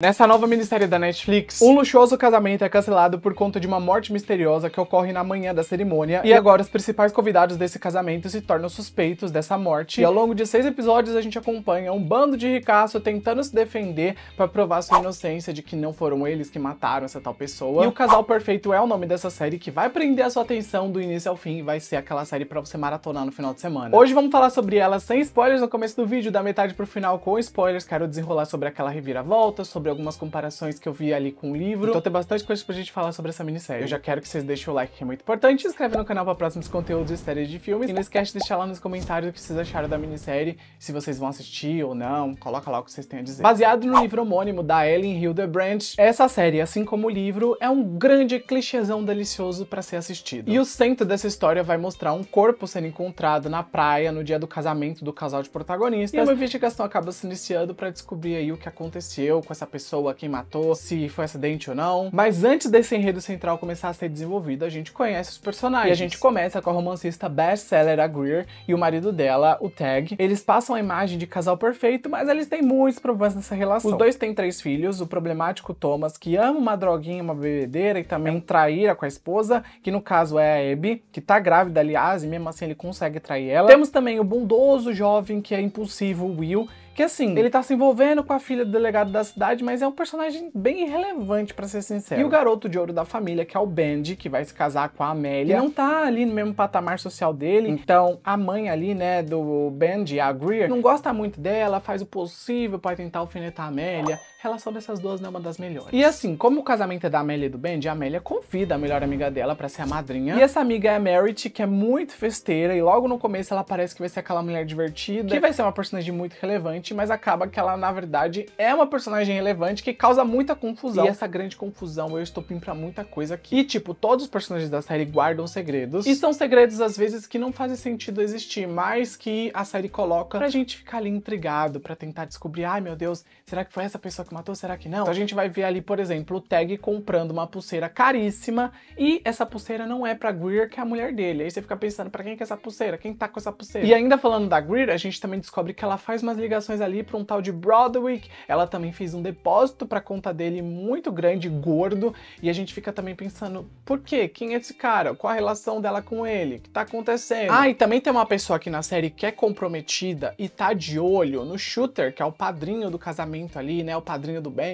Nessa nova minissérie da Netflix, um luxuoso casamento é cancelado por conta de uma morte misteriosa que ocorre na manhã da cerimônia, e agora os principais convidados desse casamento se tornam suspeitos dessa morte. E ao longo de seis episódios a gente acompanha um bando de ricaço tentando se defender para provar sua inocência de que não foram eles que mataram essa tal pessoa. E o Casal Perfeito é o nome dessa série que vai prender a sua atenção do início ao fim e vai ser aquela série para você maratonar no final de semana. Hoje vamos falar sobre ela sem spoilers no começo do vídeo, da metade pro final com spoilers, quero desenrolar sobre aquela reviravolta, sobre sobre algumas comparações que eu vi ali com o livro. Então tem bastante coisa pra gente falar sobre essa minissérie. Eu já quero que vocês deixem o like, que é muito importante, se inscreve no canal pra próximos conteúdos e séries de filmes. E não esquece de deixar lá nos comentários o que vocês acharam da minissérie, se vocês vão assistir ou não, coloca lá o que vocês têm a dizer. Baseado no livro homônimo da Ellen Hildebrandt, essa série, assim como o livro, é um grande clichêzão delicioso para ser assistido. E o centro dessa história vai mostrar um corpo sendo encontrado na praia no dia do casamento do casal de protagonistas, e uma investigação acaba se iniciando para descobrir aí o que aconteceu com essa pessoa pessoa, quem matou, se foi acidente ou não. Mas antes desse enredo central começar a ser desenvolvido, a gente conhece os personagens. E a gente começa com a romancista best-seller, a Greer, e o marido dela, o Tag. Eles passam a imagem de casal perfeito, mas eles têm muitos problemas nessa relação. Os dois têm três filhos, o problemático Thomas, que ama uma droguinha, uma bebedeira, e também é traíra com a esposa, que no caso é a Abby, que tá grávida, aliás, e mesmo assim ele consegue trair ela. Temos também o bondoso jovem que é impulsivo, Will, porque assim, ele tá se envolvendo com a filha do delegado da cidade, mas é um personagem bem irrelevante, para ser sincero. E o garoto de ouro da família, que é o Bendy, que vai se casar com a Amélia, não tá ali no mesmo patamar social dele. Então, a mãe ali, né, do Bendy, a Greer, não gosta muito dela, faz o possível para tentar alfinetar a Amélia. A relação dessas duas não é uma das melhores. E assim, como o casamento é da Amélia e do Bendy, a Amélia convida a melhor amiga dela para ser a madrinha. E essa amiga é a Merit, que é muito festeira, e logo no começo ela parece que vai ser aquela mulher divertida, que vai ser uma personagem muito relevante relevante, mas acaba que ela, na verdade, é uma personagem relevante que causa muita confusão. E essa grande confusão eu estopim pra muita coisa aqui. E, tipo, todos os personagens da série guardam segredos. E são segredos, às vezes, que não fazem sentido existir, mas que a série coloca pra gente ficar ali intrigado, pra tentar descobrir, ai meu Deus, será que foi essa pessoa que matou? Será que não? Então a gente vai ver ali, por exemplo, o Tag comprando uma pulseira caríssima e essa pulseira não é pra Greer, que é a mulher dele. Aí você fica pensando, pra quem que é essa pulseira? Quem tá com essa pulseira? E ainda falando da Greer, a gente também descobre que ela faz umas ligações doações ali para um tal de Broadwick. Ela também fez um depósito para conta dele muito grande, gordo, e a gente fica também pensando, por quê? Quem é esse cara? Qual a relação dela com ele? O que tá acontecendo? Ah, e também tem uma pessoa aqui na série que é comprometida e tá de olho no Shooter, que é o padrinho do casamento ali, né? O padrinho do band.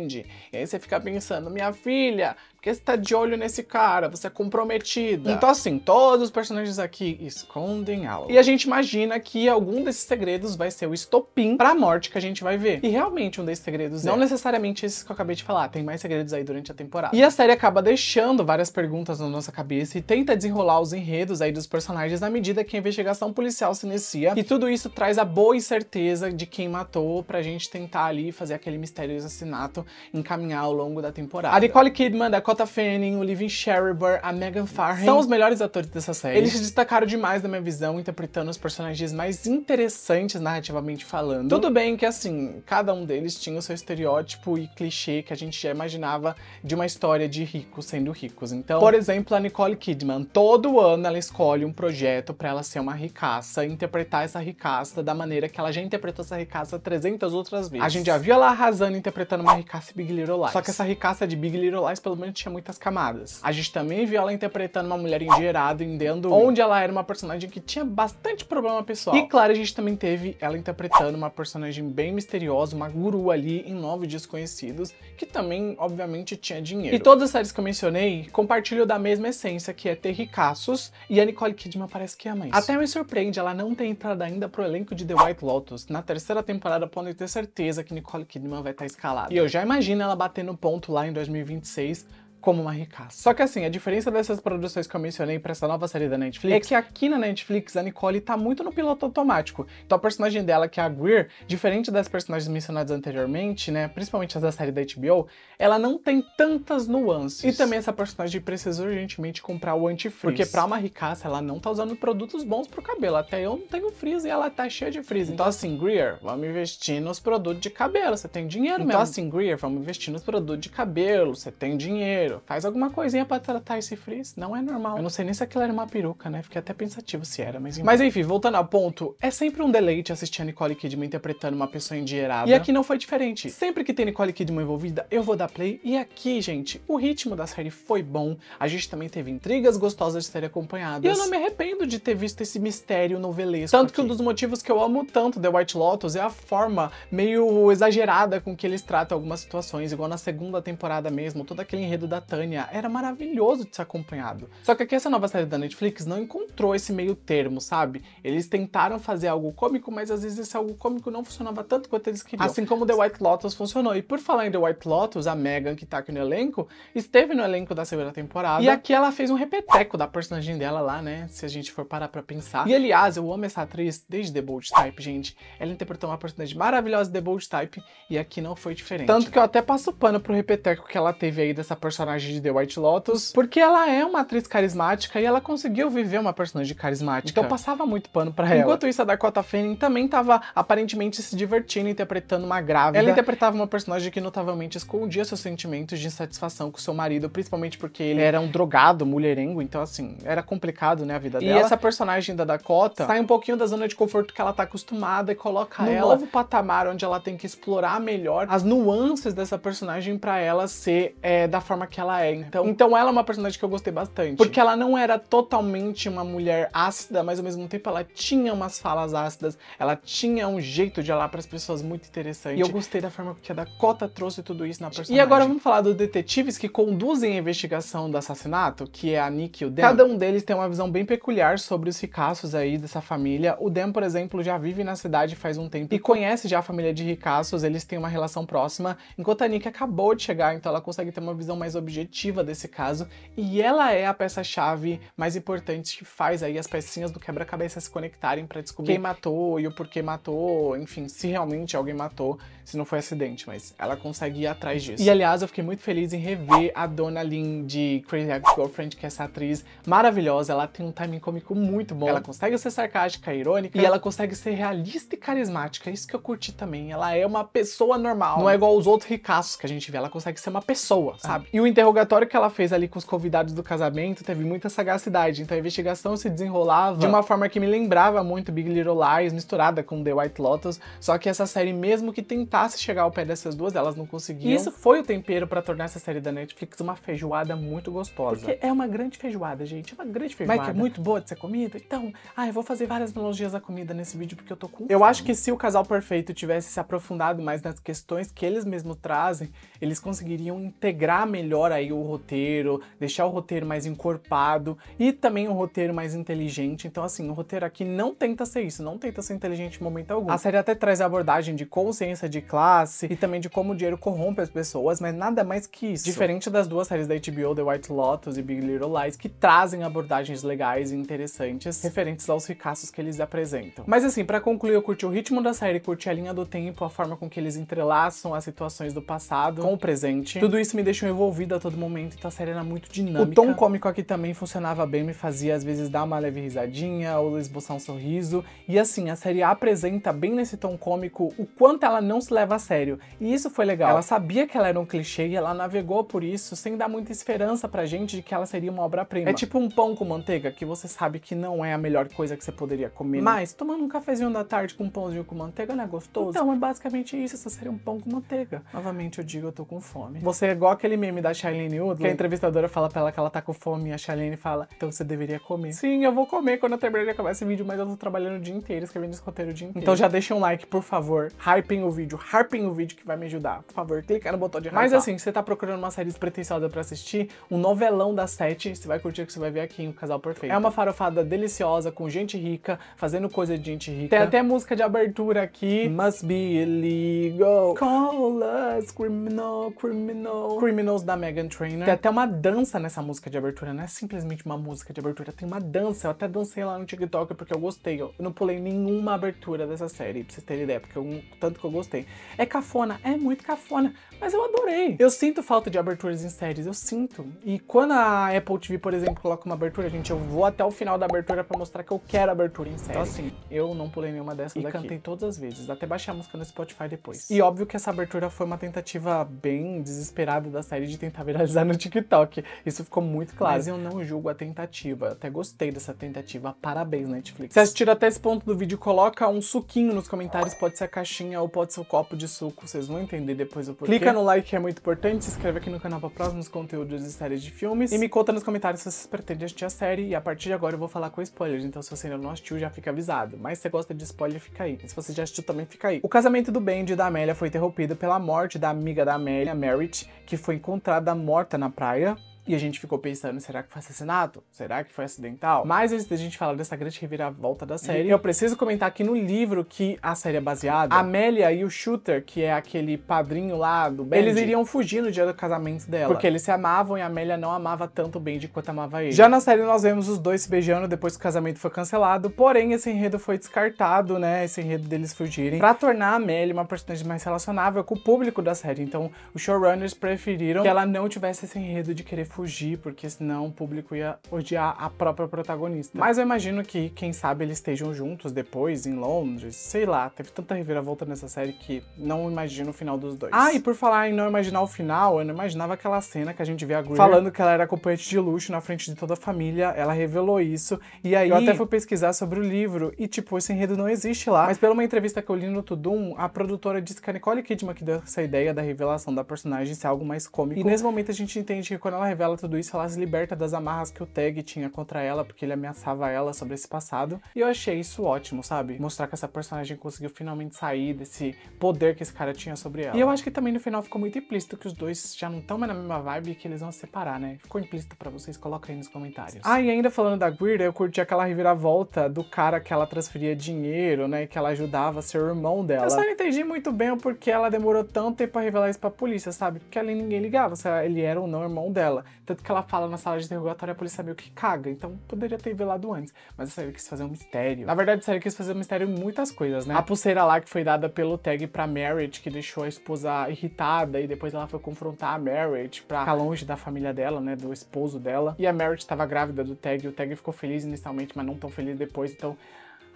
E aí você fica pensando, minha filha, que você tá de olho nesse cara, você é comprometida. Então, assim, todos os personagens aqui escondem algo. E a gente imagina que algum desses segredos vai ser o estopim pra morte que a gente vai ver. E realmente um desses segredos é. Não necessariamente esses que eu acabei de falar, tem mais segredos aí durante a temporada. E a série acaba deixando várias perguntas na nossa cabeça e tenta desenrolar os enredos aí dos personagens na medida que a investigação policial se inicia. E tudo isso traz a boa incerteza de quem matou pra gente tentar ali fazer aquele mistério de assassinato encaminhar ao longo da temporada. A Nicole Kidman da Dakota Fanning, o Living Sheriber, a Megan Farren são os melhores atores dessa série. Eles se destacaram demais na minha visão, interpretando os personagens mais interessantes narrativamente falando. Tudo bem que, assim, cada um deles tinha o seu estereótipo e clichê que a gente já imaginava de uma história de ricos sendo ricos. Então, por exemplo, a Nicole Kidman, todo ano ela escolhe um projeto para ela ser uma ricaça, interpretar essa ricaça da maneira que ela já interpretou essa ricaça 300 outras vezes. A gente já viu ela arrasando interpretando uma ricaça Big Little Lies. Só que essa ricaça de Big Little Lies, pelo menos, tinha muitas camadas. A gente também viu ela interpretando uma mulher engerada em Dendo, onde ela era uma personagem que tinha bastante problema pessoal. E claro, a gente também teve ela interpretando uma personagem bem misteriosa, uma guru ali em Nove Desconhecidos, que também, obviamente, tinha dinheiro. E todas as séries que eu mencionei compartilham da mesma essência, que é ter ricaços, e a Nicole Kidman parece que é a mãe. Até me surpreende, ela não tem entrada ainda pro elenco de The White Lotus. Na terceira temporada podem ter certeza que Nicole Kidman vai estar tá escalada. E eu já imagino ela batendo ponto lá em 2026 como uma ricaça. Só que assim, a diferença dessas produções que eu mencionei para essa nova série da Netflix é que aqui na Netflix a Nicole tá muito no piloto automático. Então a personagem dela, que é a Greer, diferente das personagens mencionadas anteriormente, né, principalmente as da série da HBO, ela não tem tantas nuances. E também essa personagem precisa urgentemente comprar o antifreeze, porque para uma ricaça ela não tá usando produtos bons pro cabelo. Até eu não tenho frizz e ela tá cheia de frizz. Então assim, Greer, vamos investir nos produtos de cabelo. Você tem dinheiro então, mesmo. Então assim, Greer, vamos investir nos produtos de cabelo. Você tem dinheiro faz alguma coisinha para tratar esse frizz. Não é normal. Eu não sei nem se aquilo era uma peruca, né? Fiquei até pensativo se era, mas enfim. Mas enfim, voltando ao ponto, é sempre um deleite assistir a Nicole Kidman interpretando uma pessoa endinheirada. E aqui não foi diferente. Sempre que tem Nicole Kidman envolvida, eu vou dar play. E aqui, gente, o ritmo da série foi bom. A gente também teve intrigas gostosas de serem acompanhadas. E eu não me arrependo de ter visto esse mistério novelesco. Tanto aqui. que um dos motivos que eu amo tanto The White Lotus é a forma meio exagerada com que eles tratam algumas situações, igual na segunda temporada mesmo, todo aquele enredo da Tânia era maravilhoso de ser acompanhado. Só que aqui essa nova série da Netflix não encontrou esse meio termo, sabe? Eles tentaram fazer algo cômico, mas às vezes esse algo cômico não funcionava tanto quanto eles queriam. Assim como The White Lotus funcionou. E por falar em The White Lotus, a Megan, que tá aqui no elenco, esteve no elenco da segunda temporada. E aqui ela fez um repeteco da personagem dela lá, né? Se a gente for parar pra pensar. E aliás, eu amo essa atriz desde The Bold Type, gente. Ela interpretou uma personagem maravilhosa de The Bold Type e aqui não foi diferente. Tanto que eu até passo pano pro repeteco que ela teve aí dessa personagem personagem de The White Lotus, porque ela é uma atriz carismática e ela conseguiu viver uma personagem carismática. Então passava muito pano para ela. Enquanto isso, a Dakota Fanning também estava aparentemente se divertindo interpretando uma grávida. Ela interpretava uma personagem que notavelmente escondia seus sentimentos de insatisfação com seu marido, principalmente porque ele era um drogado, mulherengo, então assim, era complicado, né, a vida e dela. E essa personagem da Dakota sai um pouquinho da zona de conforto que ela tá acostumada e coloca no ela novo patamar onde ela tem que explorar melhor as nuances dessa personagem para ela ser é, da forma que ela ela é. Então, então ela é uma personagem que eu gostei bastante. Porque ela não era totalmente uma mulher ácida, mas ao mesmo tempo ela tinha umas falas ácidas, ela tinha um jeito de olhar para as pessoas muito interessante. E eu gostei da forma que a Dakota trouxe tudo isso na personagem. E agora vamos falar dos detetives que conduzem a investigação do assassinato, que é a Nick e o Dan. Cada um deles tem uma visão bem peculiar sobre os ricaços aí dessa família. O Dan, por exemplo, já vive na cidade faz um tempo e conhece já a família de ricaços, eles têm uma relação próxima, enquanto a Nick acabou de chegar, então ela consegue ter uma visão mais objetiva objetiva desse caso e ela é a peça-chave mais importante que faz aí as pecinhas do quebra-cabeça se conectarem para descobrir quem matou e o porquê matou, enfim, se realmente alguém matou, se não foi acidente, mas ela consegue ir atrás disso. E aliás, eu fiquei muito feliz em rever a Dona Lynn de Crazy Ex-Girlfriend, que é essa atriz maravilhosa, ela tem um timing cômico muito bom, ela consegue ser sarcástica, irônica, e ela consegue ser realista e carismática, isso que eu curti também, ela é uma pessoa normal, não é igual os outros ricaços que a gente vê, ela consegue ser uma pessoa, ah. sabe? E o interrogatório que ela fez ali com os convidados do casamento teve muita sagacidade, então a investigação se desenrolava de uma forma que me lembrava muito Big Little Lies, misturada com The White Lotus, só que essa série, mesmo que tentasse chegar ao pé dessas duas, elas não conseguiam. E isso foi o tempero para tornar essa série da Netflix uma feijoada muito gostosa. Porque é uma grande feijoada, gente, é uma grande é feijoada. Mas é muito boa de ser comida, então, ah, eu vou fazer várias analogias da comida nesse vídeo porque eu tô com Eu fome. acho que se o Casal Perfeito tivesse se aprofundado mais nas questões que eles mesmos trazem, eles conseguiriam integrar melhor aí o roteiro, deixar o roteiro mais encorpado e também um roteiro mais inteligente. Então, assim, o roteiro aqui não tenta ser isso, não tenta ser inteligente em momento algum. A série até traz a abordagem de consciência de classe e também de como o dinheiro corrompe as pessoas, mas nada mais que isso. Diferente das duas séries da HBO, The White Lotus e Big Little Lies, que trazem abordagens legais e interessantes referentes aos ricaços que eles apresentam. Mas assim, para concluir, eu curti o ritmo da série, curti a linha do tempo, a forma com que eles entrelaçam as situações do passado com o presente. Tudo isso me deixou envolvida a todo momento, então a série era muito dinâmica. O tom cômico aqui também funcionava bem, me fazia às vezes dar uma leve risadinha ou esboçar um sorriso. E assim, a série apresenta bem nesse tom cômico o quanto ela não se leva a sério. E isso foi legal. Ela sabia que ela era um clichê e ela navegou por isso sem dar muita esperança pra gente de que ela seria uma obra-prima. É tipo um pão com manteiga que você sabe que não é a melhor coisa que você poderia comer. Né? Mas tomando um cafezinho da tarde com um pãozinho com manteiga não é gostoso? Então é basicamente isso, essa série é um pão com manteiga. Novamente eu digo, eu tô com fome. Você é igual aquele meme da Woodley, que a entrevistadora fala pra ela que ela tá com fome e a Chalene fala, então você deveria comer. Sim, eu vou comer quando eu terminar de acabar esse vídeo, mas eu tô trabalhando o dia inteiro, escrevendo esse o dia inteiro. Então já deixa um like, por favor, hypem o vídeo, harpem o vídeo que vai me ajudar. Por favor, clica no botão de hype. Mas assim, você tá procurando uma série despretensiosa pra assistir, um novelão das sete, você vai curtir que você vai ver aqui em O Casal Perfeito. É uma farofada deliciosa, com gente rica, fazendo coisa de gente rica. Tem até música de abertura aqui. Must be illegal. Call us criminal, criminal. Criminals da Mega Megan Trainor. Tem até uma dança nessa música de abertura, não é simplesmente uma música de abertura, tem uma dança. Eu até dancei lá no TikTok porque eu gostei. Eu não pulei nenhuma abertura dessa série, pra vocês terem ideia, porque eu, tanto que eu gostei. É cafona, é muito cafona, mas eu adorei. Eu sinto falta de aberturas em séries, eu sinto. E quando a Apple TV, por exemplo, coloca uma abertura, gente, eu vou até o final da abertura pra mostrar que eu quero abertura em série. Então assim, eu não pulei nenhuma dessas e daqui. cantei todas as vezes, até baixei a música no Spotify depois. E óbvio que essa abertura foi uma tentativa bem desesperada da série de tentar viralizar no TikTok. Isso ficou muito claro. Mas eu não julgo a tentativa. até gostei dessa tentativa. Parabéns, Netflix. Se assistir até esse ponto do vídeo, coloca um suquinho nos comentários. Pode ser a caixinha ou pode ser o copo de suco. Vocês vão entender depois o porquê. Clica no like, que é muito importante. Se inscreve aqui no canal para próximos conteúdos e séries de filmes. E me conta nos comentários se vocês pretendem assistir a série. E a partir de agora eu vou falar com spoilers. Então se você ainda não assistiu, já fica avisado. Mas se você gosta de spoiler, fica aí. E se você já assistiu, também fica aí. O casamento do Ben e da Amélia foi interrompido pela morte da amiga da Amélia, Merritt, que foi encontrada morta na praia e a gente ficou pensando, será que foi assassinato? Será que foi acidental? Mas antes da gente falar dessa grande reviravolta da série, eu preciso comentar aqui no livro que a série é baseada, a Amélia e o Shooter, que é aquele padrinho lá do Bendy, eles iriam fugir no dia do casamento dela. Porque eles se amavam e a Amélia não amava tanto o de quanto amava ele. Já na série nós vemos os dois se beijando depois que o casamento foi cancelado, porém esse enredo foi descartado, né? Esse enredo deles fugirem, pra tornar a Amélia uma personagem mais relacionável com o público da série. Então, os showrunners preferiram que ela não tivesse esse enredo de querer fugir, porque senão o público ia odiar a própria protagonista. Mas eu imagino que, quem sabe, eles estejam juntos depois, em Londres, sei lá, teve tanta reviravolta nessa série que não imagino o final dos dois. Ah, e por falar em não imaginar o final, eu não imaginava aquela cena que a gente vê a Greer falando que ela era acompanhante de luxo na frente de toda a família, ela revelou isso, e aí eu até fui pesquisar sobre o livro, e tipo, esse enredo não existe lá. Mas pela uma entrevista que eu li no Tudum, a produtora disse que a Nicole Kidman que deu essa ideia da revelação da personagem ser algo mais cômico. E nesse momento a gente entende que quando ela revela revela tudo isso, ela se liberta das amarras que o Tag tinha contra ela, porque ele ameaçava ela sobre esse passado. E eu achei isso ótimo, sabe? Mostrar que essa personagem conseguiu finalmente sair desse poder que esse cara tinha sobre ela. E eu acho que também no final ficou muito implícito que os dois já não estão mais na mesma vibe e que eles vão se separar, né? Ficou implícito para vocês, coloca aí nos comentários. Ah, e ainda falando da Guirda, eu curti aquela reviravolta do cara que ela transferia dinheiro, né? Que ela ajudava a ser o irmão dela. Eu só não entendi muito bem o porquê ela demorou tanto tempo pra revelar isso pra polícia, sabe? Porque ali ninguém ligava se ele era ou não irmão dela. Tanto que ela fala na sala de interrogatório, a polícia meio que caga, então poderia ter velado antes. Mas a série quis fazer um mistério. Na verdade, a série quis fazer um mistério em muitas coisas, né? A pulseira lá que foi dada pelo tag pra Marriott, que deixou a esposa irritada, e depois ela foi confrontar a Marriott pra ficar longe da família dela, né? Do esposo dela. E a Marriott tava grávida do tag, e o tag ficou feliz inicialmente, mas não tão feliz depois, então.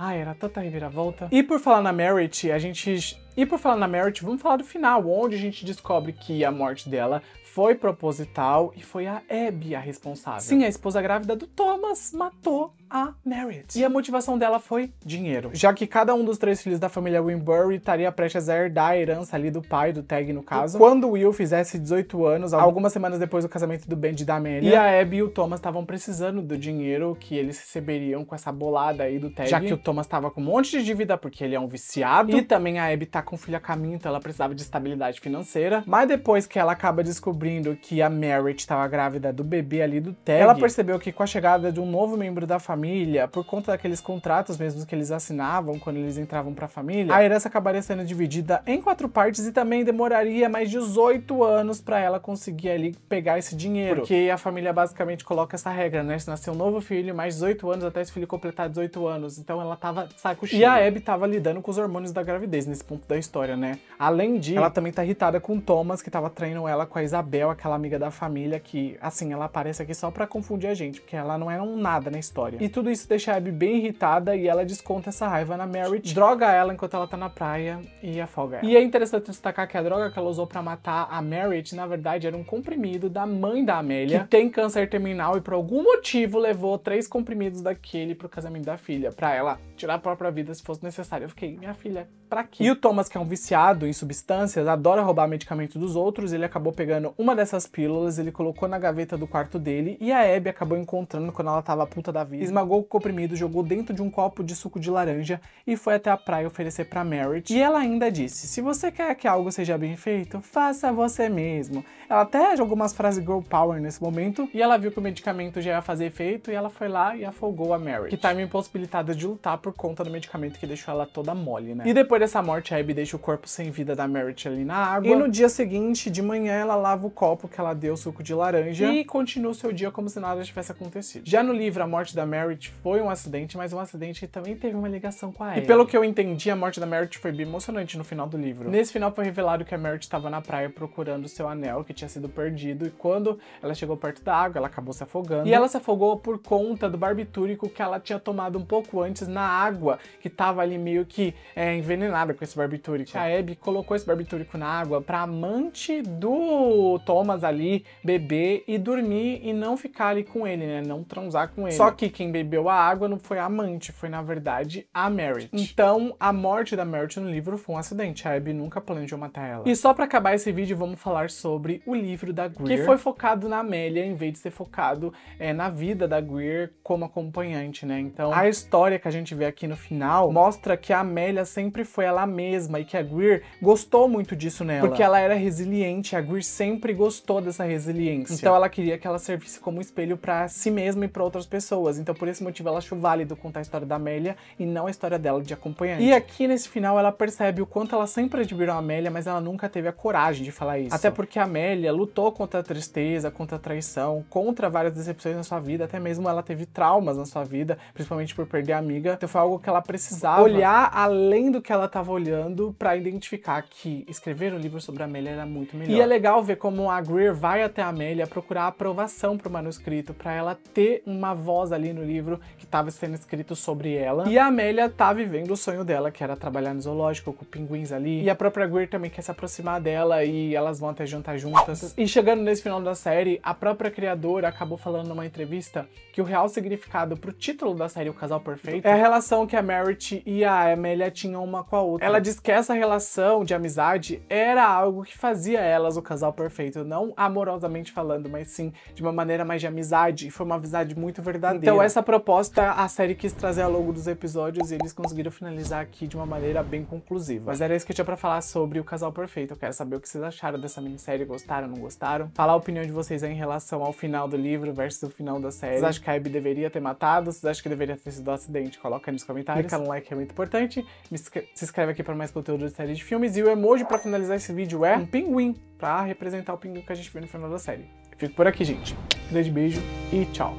Ah, era tanta reviravolta. E por falar na Merit, a gente e por falar na Merritt, vamos falar do final, onde a gente descobre que a morte dela foi proposital e foi a Abby a responsável. Sim, a esposa grávida do Thomas matou a Merritt. E a motivação dela foi dinheiro. Já que cada um dos três filhos da família Winbury estaria prestes a herdar a herança ali do pai, do Tag no caso. Quando Will fizesse 18 anos, algumas semanas depois do casamento do Ben e da Amelia, e a Abby e o Thomas estavam precisando do dinheiro que eles receberiam com essa bolada aí do Tag. Já que o Thomas estava com um monte de dívida porque ele é um viciado. E também a Abby tá com o filho a caminho, então ela precisava de estabilidade financeira. Mas depois que ela acaba descobrindo que a Merritt estava grávida do bebê ali do ted ela percebeu que com a chegada de um novo membro da família, por conta daqueles contratos mesmo que eles assinavam quando eles entravam para a família, a herança acabaria sendo dividida em quatro partes e também demoraria mais 18 anos para ela conseguir ali pegar esse dinheiro. Porque a família basicamente coloca essa regra, né? Se nascer um novo filho, mais 18 anos até esse filho completar 18 anos. Então ela tava saco cheio. E a Abby tava lidando com os hormônios da gravidez nesse ponto da história, né? Além de, ela também tá irritada com Thomas, que tava traindo ela com a Isabel, aquela amiga da família, que, assim, ela aparece aqui só pra confundir a gente, porque ela não é um nada na história. E tudo isso deixa a Abby bem irritada e ela desconta essa raiva na Merit, droga ela enquanto ela tá na praia e afoga ela. E é interessante destacar que a droga que ela usou pra matar a Merit, na verdade, era um comprimido da mãe da Amélia, que tem câncer terminal e por algum motivo levou três comprimidos daquele pro casamento da filha, pra ela tirar a própria vida se fosse necessário. Eu fiquei, minha filha, pra quê? E o Thomas, que é um viciado em substâncias, adora roubar medicamento dos outros, ele acabou pegando uma dessas pílulas, ele colocou na gaveta do quarto dele e a Abby acabou encontrando quando ela tava puta da vida. Esmagou o comprimido, jogou dentro de um copo de suco de laranja e foi até a praia oferecer pra Merritt. E ela ainda disse, se você quer que algo seja bem feito, faça você mesmo. Ela até jogou umas frases girl power nesse momento e ela viu que o medicamento já ia fazer efeito e ela foi lá e afogou a Merritt, que tá impossibilitada de lutar por por conta do medicamento que deixou ela toda mole, né? E depois dessa morte, a Abby deixa o corpo sem vida da Merit ali na água. E no dia seguinte, de manhã, ela lava o copo que ela deu suco de laranja e continua o seu dia como se nada tivesse acontecido. Já no livro, a morte da Merit foi um acidente, mas um acidente que também teve uma ligação com a Abby. E pelo que eu entendi, a morte da Merit foi bem emocionante no final do livro. Nesse final foi revelado que a Merit estava na praia procurando seu anel que tinha sido perdido e quando ela chegou perto da água, ela acabou se afogando. E ela se afogou por conta do barbitúrico que ela tinha tomado um pouco antes na água que tava ali meio que é, envenenada com esse barbitúrico. A Abby colocou esse barbitúrico na água pra amante do Thomas ali beber e dormir e não ficar ali com ele, né? Não transar com ele. Só que quem bebeu a água não foi a amante, foi na verdade a Mary. Então, a morte da Mary no livro foi um acidente. A Abby nunca planejou matar ela. E só para acabar esse vídeo, vamos falar sobre o livro da Greer, que foi focado na Amélia em vez de ser focado é, na vida da Greer como acompanhante, né? Então, a história que a gente vê aqui no final mostra que a Amélia sempre foi ela mesma e que a Greer gostou muito disso nela. Porque ela era resiliente, a Greer sempre gostou dessa resiliência. Então ela queria que ela servisse como espelho para si mesma e para outras pessoas. Então por esse motivo ela achou válido contar a história da Amélia e não a história dela de acompanhante. E aqui nesse final ela percebe o quanto ela sempre admirou a Amélia, mas ela nunca teve a coragem de falar isso. Até porque a Amélia lutou contra a tristeza, contra a traição, contra várias decepções na sua vida, até mesmo ela teve traumas na sua vida, principalmente por perder a amiga. Então foi foi algo que ela precisava olhar além do que ela estava olhando para identificar que escrever um livro sobre a Amélia era muito melhor. E é legal ver como a Greer vai até a Amélia procurar aprovação para o manuscrito, para ela ter uma voz ali no livro que estava sendo escrito sobre ela. E a Amélia tá vivendo o sonho dela, que era trabalhar no zoológico com pinguins ali. E a própria Greer também quer se aproximar dela e elas vão até jantar juntas. E chegando nesse final da série, a própria criadora acabou falando numa entrevista que o real significado pro título da série O Casal Perfeito é a relação relação que a Merit e a Amelia tinham uma com a outra. Ela diz que essa relação de amizade era algo que fazia elas o casal perfeito, não amorosamente falando, mas sim de uma maneira mais de amizade, e foi uma amizade muito verdadeira. Então essa proposta a série quis trazer ao longo dos episódios e eles conseguiram finalizar aqui de uma maneira bem conclusiva. Mas era isso que eu tinha pra falar sobre o casal perfeito, eu quero saber o que vocês acharam dessa minissérie, gostaram, não gostaram? Falar a opinião de vocês em relação ao final do livro versus o final da série. Vocês acham que a Abby deveria ter matado? Vocês acham que deveria ter sido um acidente? Coloca marca nos comentários, deixar um like é muito importante, se inscreve aqui para mais conteúdo de série de filmes, e o emoji para finalizar esse vídeo é um pinguim, para representar o pinguim que a gente viu no final da série. Fico por aqui, gente. Um grande beijo e tchau!